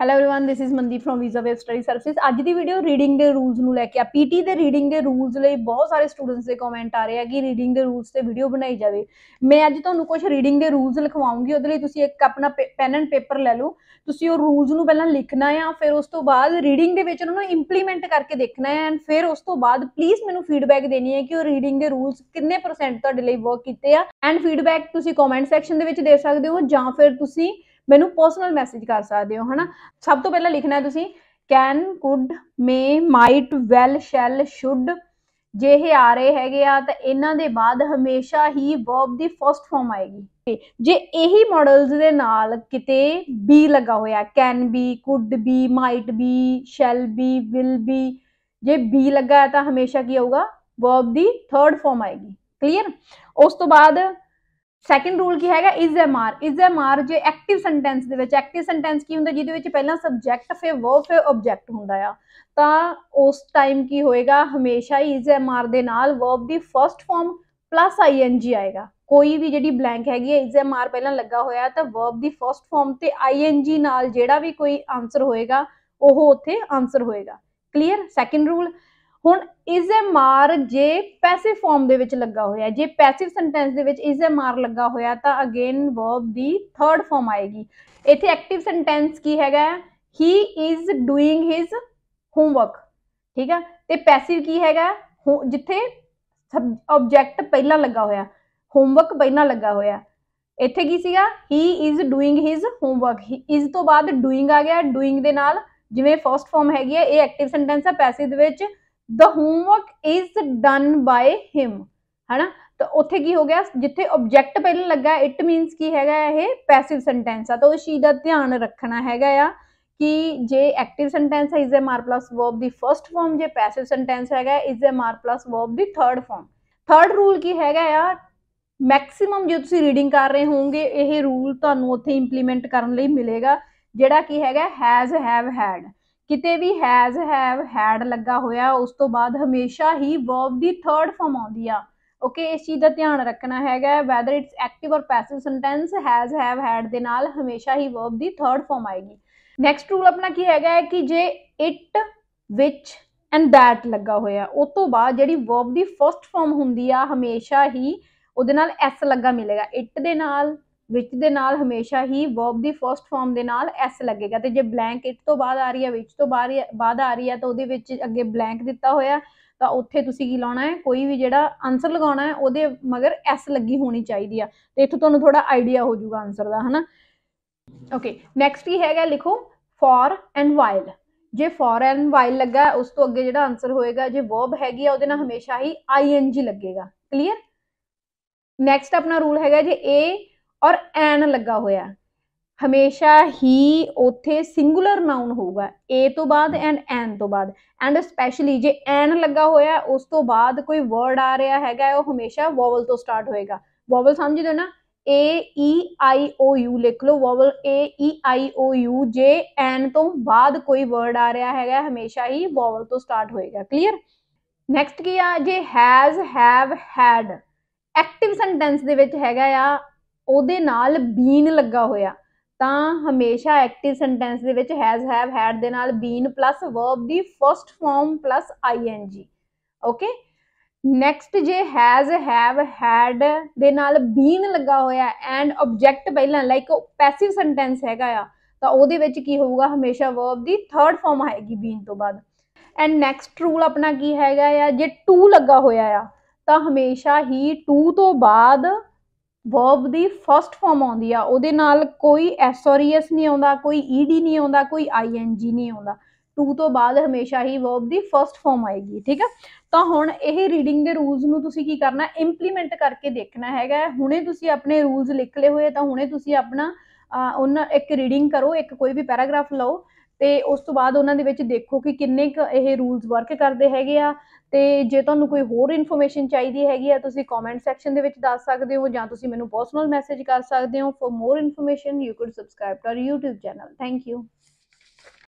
hello everyone this is Mandeep from visa wave study service ਅੱਜ ਦੀ video reading ਦੇ rules ਨੂੰ ਲੈ ਕੇ ਆ ਪੀਟੀ ਦੇ ਰੀਡਿੰਗ ਦੇ ਰੂਲਸ ਲਈ ਬਹੁਤ ਸਾਰੇ ਸਟੂਡੈਂਟਸ ਦੇ ਕਮੈਂਟ ਆ ਰਹੇ ਆ ਕਿ ਰੀਡਿੰਗ ਦੇ ਰੂਲਸ ਤੇ ਵੀਡੀਓ ਬਣਾਈ ਜਾਵੇ ਮੈਂ ਅੱਜ ਤੁਹਾਨੂੰ ਕੁਝ ਰੀਡਿੰਗ ਦੇ ਰੂਲਸ ਲਿਖਵਾਉਂਗੀ ਉਹਦੇ ਲਈ ਤੁਸੀਂ ਇੱਕ ਆਪਣਾ ਪੈਨ ਐਂਡ ਪੇਪਰ ਲੈ ਲਓ ਤੁਸੀਂ ਉਹ ਰੂਲਸ ਨੂੰ ਪਹਿਲਾਂ ਲਿਖਣਾ ਆ ਫਿਰ ਉਸ ਤੋਂ ਬਾਅਦ ਰੀਡਿੰਗ ਦੇ ਵਿੱਚ ਉਹਨਾਂ ਨੂੰ ਇੰਪਲੀਮੈਂਟ ਕਰਕੇ ਦੇਖਣਾ ਹੈ ਐਂਡ ਫਿਰ ਉਸ ਤੋਂ ਬਾਅਦ ਪਲੀਜ਼ ਮੈਨੂੰ ਫੀਡਬੈਕ ਦੇਣੀ ਹੈ ਕਿ ਉਹ ਰੀਡਿੰਗ ਦੇ ਰੂਲਸ ਕਿੰਨੇ ਪਰਸੈਂਟ ਤੁਹਾਡੇ ਲਈ ਵਰਕ ਕੀਤੇ ਆ ਐਂਡ ਫੀਡਬੈਕ ਤੁਸੀਂ ਕਮੈਂਟ ਸੈਕਸ਼ਨ ਦੇ ਵਿੱਚ ਦੇ ਸਕਦੇ ਹੋ ਜਾਂ ਫਿਰ ਤੁਸੀਂ ਮੈਨੂੰ ਪਰਸਨਲ ਮੈਸੇਜ ਕਰ ਸਕਦੇ ਹੋ ਹਨਾ ਸਭ ਤੋਂ ਪਹਿਲਾਂ ਲਿਖਣਾ ਤੁਸੀਂ can could may might will shall should ਜੇ ਇਹ ਆ ਰਹੇ ਹੈਗੇ ਆ ਤਾਂ ਇਹਨਾਂ ਦੇ ਬਾਅਦ ਹਮੇਸ਼ਾ ਹੀ ਵਰਬ ਦੀ ਫਰਸਟ ਫਾਰਮ ਆਏਗੀ ਜੇ ਇਹੀ ਮਾਡਲਸ ਦੇ ਨਾਲ ਕਿਤੇ ਬੀ ਲੱਗਾ ਹੋਇਆ can be could be might be shall be will be ਜੇ ਬੀ ਲੱਗਾ ਹੈ ਤਾਂ ਹਮੇਸ਼ਾ ਕੀ ਆਊਗਾ ਵਰਬ ਦੀ ਥਰਡ ਫਾਰਮ ਆਏਗੀ ਕਲੀਅਰ ਉਸ ਤੋਂ ਬਾਅਦ ਸੈਕੰਡ ਰੂਲ ਕੀ ਹੈਗਾ is am are is am are ਜੇ ਐਕਟਿਵ ਸੈਂਟੈਂਸ ਦੇ ਵਿੱਚ ਐਕਟਿਵ ਸੈਂਟੈਂਸ ਕੀ ਹੁੰਦਾ ਜਿਹਦੇ ਵਿੱਚ ਪਹਿਲਾਂ ਸਬਜੈਕਟ ਫਿਰ ਵਰਬ ਫਿਰ ਆਬਜੈਕਟ ਹੁੰਦਾ ਆ ਤਾਂ ਉਸ ਟਾਈਮ ਕੀ ਹੋਏਗਾ ਹਮੇਸ਼ਾ ਹੀ ਇਜ਼ ਐਮ ਆਰ ਦੇ ਨਾਲ ਵਰਬ ਦੀ first form plus I N G ਆਏਗਾ ਕੋਈ ਵੀ ਜਿਹੜੀ ਬਲੈਂਕ ਹੈਗੀ ਹੈ ਇਜ਼ ਐਮ ਆਰ ਪਹਿਲਾਂ ਲੱਗਾ ਹੋਇਆ ਤਾਂ ਵਰਬ ਦੀ ਫਰਸਟ ਫਾਰਮ ਤੇ ਆਈ ਐਨ ਜੀ ਨਾਲ ਜਿਹੜਾ ਵੀ ਕੋਈ ਆਨਸਰ ਹੋਏਗਾ ਉਹ ਉੱਥੇ ਆਨਸਰ ਹੋਏਗਾ ਕਲੀਅਰ ਸੈਕੰਡ ਰੂਲ ਹੁਣ ਇਸ ਅ ਮਾਰ ਜੇ ਪੈਸਿਵ ਫਾਰਮ ਦੇ ਵਿੱਚ ਲੱਗਾ ਹੋਇਆ ਜੇ ਪੈਸਿਵ ਸੈਂਟੈਂਸ ਦੇ ਵਿੱਚ ਇਸ ਅ ਮਾਰ ਲੱਗਾ ਹੋਇਆ ਤਾਂ ਅਗੇਨ ਵਰਬ ਦੀ ਥਰਡ ਫਾਰਮ ਆਏਗੀ ਇੱਥੇ ਐਕਟਿਵ ਸੈਂਟੈਂਸ ਕੀ ਹੈਗਾ he is doing his homework ਠੀਕ ਆ ਤੇ ਪੈਸਿਵ ਕੀ ਹੈਗਾ ਜਿੱਥੇ ਆਬਜੈਕਟ ਪਹਿਲਾਂ ਲੱਗਾ ਹੋਇਆ ਹੋਮਵਰਕ ਪਹਿਲਾਂ ਲੱਗਾ ਹੋਇਆ ਇੱਥੇ ਕੀ ਸੀਗਾ he is doing his homework is ਤੋਂ ਬਾਅਦ ਡੂਇੰਗ ਆ ਗਿਆ ਡੂਇੰਗ ਦੇ ਨਾਲ ਜਿਵੇਂ ਫਰਸਟ ਫਾਰਮ ਹੈਗੀ ਹੈ ਇਹ ਐਕਟਿਵ ਸੈਂਟੈਂਸ ਹੈ ਪੈਸਿਵ ਦੇ ਵਿੱਚ ਦਾ homework is done by him ਹੈਨਾ ਤਾਂ ਉੱਥੇ ਕੀ ਹੋ ਗਿਆ ਜਿੱਥੇ ਆਬਜੈਕਟ ਪਹਿਲਾਂ ਲੱਗਾ ਇਟ ਮੀਨਸ ਕੀ ਹੈਗਾ ਇਹ ਪੈਸਿਵ ਸੈਂਟੈਂਸ ਆ ਤਾਂ ਉਸ ਚੀਜ਼ ਦਾ ਧਿਆਨ ਰੱਖਣਾ ਹੈਗਾ ਆ ਕਿ ਜੇ ਐਕਟਿਵ ਸੈਂਟੈਂਸ ਹੈ is am are plus verb ਦੀ ਫਰਸਟ ਫਾਰਮ ਜੇ ਪੈਸਿਵ ਸੈਂਟੈਂਸ ਹੈਗਾ is am are plus verb ਦੀ ਥਰਡ ਫਾਰਮ ਥਰਡ ਰੂਲ ਕੀ ਹੈਗਾ ਆ ਮੈਕਸਿਮਮ ਜੇ ਤੁਸੀਂ ਰੀਡਿੰਗ ਕਰ ਰਹੇ ਹੋਵੋਗੇ ਇਹ ਰੂਲ ਤੁਹਾਨੂੰ ਉੱਥੇ ਇੰਪਲੀਮੈਂਟ ਕਰਨ ਲਈ ਮਿਲੇਗਾ ਜਿਹੜਾ ਕੀ ਹੈਗਾ ਹੈਜ਼ ਹੈਵ ਹੈਡ ਕਿਤੇ ਵੀ ਹੈਜ਼ ਹੈਵ ਹੈਡ ਲੱਗਾ ਹੋਇਆ ਉਸ ਤੋਂ ਬਾਅਦ ਹਮੇਸ਼ਾ ਹੀ ਵਰਬ ਦੀ ਥਰਡ ਫਾਰਮ ਆਉਂਦੀ ਆ ਓਕੇ ਇਸ ਚੀਜ਼ ਦਾ ਧਿਆਨ ਰੱਖਣਾ ਹੈਗਾ whether it's active or passive sentence has have had ਦੇ ਨਾਲ ਹਮੇਸ਼ਾ ਹੀ ਵਰਬ ਦੀ ਥਰਡ ਫਾਰਮ ਆਏਗੀ ਨੈਕਸਟ ਰੂਲ ਆਪਣਾ ਕੀ ਹੈਗਾ ਕਿ ਜੇ ਇਟ ਵਿਚ ਐਂਡ ਦੈਟ ਲੱਗਾ ਹੋਇਆ ਉਸ ਤੋਂ ਬਾਅਦ ਜਿਹੜੀ ਵਰਬ ਦੀ ਫਰਸਟ ਫਾਰਮ ਹੁੰਦੀ ਆ ਹਮੇਸ਼ਾ ਹੀ ਉਹਦੇ ਨਾਲ ਐਸ ਲੱਗਾ ਮਿਲੇਗਾ ਇਟ ਦੇ ਨਾਲ ਵਿਚ ਦੇ ਨਾਲ ਹਮੇਸ਼ਾ ਹੀ ਵਰਬ ਦੀ ਫਰਸਟ ਫਾਰਮ ਦੇ ਨਾਲ ਐਸ ਲੱਗੇਗਾ ਤੇ ਜੇ ਬਲੈਂਕ ਇਟ ਤੋਂ ਬਾਅਦ ਆ ਰਹੀ ਹੈ ਵਿੱਚ ਤੋਂ ਬਾਅਦ ਆ ਰਹੀ ਹੈ ਤਾਂ ਉਹਦੇ ਵਿੱਚ ਅੱਗੇ ਬਲੈਂਕ ਦਿੱਤਾ ਹੋਇਆ ਤਾਂ ਉੱਥੇ ਤੁਸੀਂ ਕੀ ਲਾਉਣਾ ਹੈ ਕੋਈ ਵੀ ਜਿਹੜਾ ਆਨਸਰ ਲਗਾਉਣਾ ਹੈ ਉਹਦੇ ਮਗਰ ਐਸ ਲੱਗੀ ਹੋਣੀ ਚਾਹੀਦੀ ਆ ਤੇ ਇਥੋਂ ਤੁਹਾਨੂੰ ਥੋੜਾ ਆਈਡੀਆ ਹੋ ਜਾਊਗਾ ਆਨਸਰ ਦਾ ਹਨਾ ਓਕੇ ਨੈਕਸਟ ਹੀ ਹੈਗਾ ਲਿਖੋ ਫॉर ਐਂਡ ਵਾਈਲ ਜੇ ਫॉर ਐਂਡ ਵਾਈਲ ਲੱਗਾ ਉਸ ਤੋਂ ਅੱਗੇ ਜਿਹੜਾ ਆਨਸਰ ਹੋਏਗਾ ਜੇ ਵਰਬ ਹੈਗੀ ਆ ਉਹਦੇ ਨਾਲ ਹਮੇਸ਼ਾ ਹੀ ਆਈਐਨਜੀ ਲੱਗੇਗਾ ਕਲੀਅਰ ਨੈਕਸਟ ਆਪਣਾ ਰੂਲ ਹੈਗਾ ਜੇ ਏ ਔਰ ਐਨ ਲੱਗਾ ਹੋਇਆ ਹਮੇਸ਼ਾ ਹੀ ਉਥੇ ਸਿੰਗੂਲਰ ਨਾਉਨ ਹੋਊਗਾ ਏ ਤੋਂ ਬਾਅਦ ਐਂਡ ਐਨ ਤੋਂ ਬਾਅਦ ਐਂਡ ਸਪੈਸ਼ਲੀ ਜੇ ਐਨ ਲੱਗਾ ਹੋਇਆ ਉਸ ਤੋਂ ਬਾਅਦ ਕੋਈ ਵਰਡ ਆ ਰਿਹਾ ਹੈਗਾ ਉਹ ਹਮੇਸ਼ਾ ਵੋਵਲ ਤੋਂ ਸਟਾਰਟ ਹੋਏਗਾ ਵੋਵਲ ਸਮਝਦੇ ਹੋ ਨਾ ਏ ਈ ਆਈ ਓ ਯੂ ਲਿਖ ਲਓ vowel A E I O you ਜੇ ਐਨ ਤੋਂ ਬਾਅਦ ਕੋਈ ਵਰਡ ਆ ਰਿਹਾ ਹੈਗਾ ਹਮੇਸ਼ਾ ਹੀ ਵੋਵਲ ਤੋਂ ਸਟਾਰਟ ਹੋਏਗਾ ਕਲੀਅਰ ਨੈਕਸਟ ਕੀ ਆ ਜੇ has have had active sentence ਦੇ ਵਿੱਚ ਹੈਗਾ ਆ ਉਹਦੇ ਨਾਲ ਬੀਨ ਲੱਗਾ ਹੋਇਆ ਤਾਂ ਹਮੇਸ਼ਾ ਐਕਟਿਵ ਸੈਂਟੈਂਸ ਦੇ ਵਿੱਚ ਹੈਜ਼ ਹੈਵ ਹੈਡ ਦੇ ਨਾਲ ਬੀਨ ਪਲੱਸ ਵਰਬ ਦੀ first form plus I N G okay next ਜੇ ਹੈਜ਼ ਹੈਵ ਹੈਡ ਦੇ ਨਾਲ ਬੀਨ ਲੱਗਾ ਹੋਇਆ ਐਂਡ ਆਬਜੈਕਟ ਪਹਿਲਾਂ ਲਾਈਕ ਪੈਸਿਵ ਸੈਂਟੈਂਸ ਹੈਗਾ ਆ ਤਾਂ ਉਹਦੇ ਵਿੱਚ ਕੀ ਹੋਊਗਾ ਹਮੇਸ਼ਾ ਵਰਬ ਦੀ ਥਰਡ ਫਾਰਮ ਆਏਗੀ ਬੀਨ ਤੋਂ ਬਾਅਦ ਐਂਡ ਨੈਕਸਟ ਰੂਲ ਆਪਣਾ ਕੀ ਹੈਗਾ ਆ ਜੇ ਟੂ ਲੱਗਾ ਹੋਇਆ ਆ ਤਾਂ ਹਮੇਸ਼ਾ ਹੀ ਟੂ ਤੋਂ ਬਾਅਦ ਵਰਬ ਦੀ ਫਰਸਟ ਫਾਰਮ ਆਉਂਦੀ ਆ ਉਹਦੇ ਨਾਲ ਕੋਈ ਐਸ ਔਰ ਐਸ ਨਹੀਂ ਆਉਂਦਾ ਕੋਈ ਈਡੀ e ਨਹੀਂ ਆਉਂਦਾ ਕੋਈ ਆਈਐਨਜੀ ਨਹੀਂ ਆਉਂਦਾ ਟੂ ਤੋਂ ਬਾਅਦ ਹਮੇਸ਼ਾ ਹੀ ਵਰਬ ਦੀ ਫਰਸਟ ਫਾਰਮ ਆਏਗੀ ਠੀਕ ਆ ਤਾਂ ਹੁਣ ਇਹ ਰੀਡਿੰਗ ਦੇ ਰੂਲਸ ਨੂੰ ਤੁਸੀਂ ਕੀ ਕਰਨਾ ਇੰਪਲੀਮੈਂਟ ਕਰਕੇ ਦੇਖਣਾ ਹੈਗਾ ਹੁਣੇ ਤੁਸੀਂ ਆਪਣੇ ਰੂਲਸ ਲਿਖ ਲਏ ਹੋਏ ਤਾਂ ਹੁਣੇ ਤੁਸੀਂ ਆਪਣਾ ਉਹਨਾਂ ਇੱਕ ਰੀਡਿੰਗ ਕਰੋ ਇੱਕ ਕੋਈ ਵੀ ਪੈਰਾਗ੍ਰਾਫ ਲਓ ਤੇ ਉਸ ਤੋਂ ਬਾਅਦ ਉਹਨਾਂ ਦੇ ਵਿੱਚ ਦੇਖੋ ਕਿ ਕਿੰਨੇ ਕ ਇਹ ਰੂਲਸ ਵਰਕ ਕਰਦੇ ਹੈਗੇ ਆ ਤੇ ਜੇ ਤੁਹਾਨੂੰ ਕੋਈ ਹੋਰ ਇਨਫੋਰਮੇਸ਼ਨ ਚਾਹੀਦੀ ਹੈਗੀ ਆ ਤੁਸੀਂ ਕਮੈਂਟ ਸੈਕਸ਼ਨ ਦੇ ਵਿੱਚ ਦੱਸ ਸਕਦੇ ਹੋ ਜਾਂ ਤੁਸੀਂ ਮੈਨੂੰ ਪਰਸਨਲ ਮੈਸੇਜ ਕਰ ਸਕਦੇ ਹੋ for more information you could subscribe to our YouTube channel thank you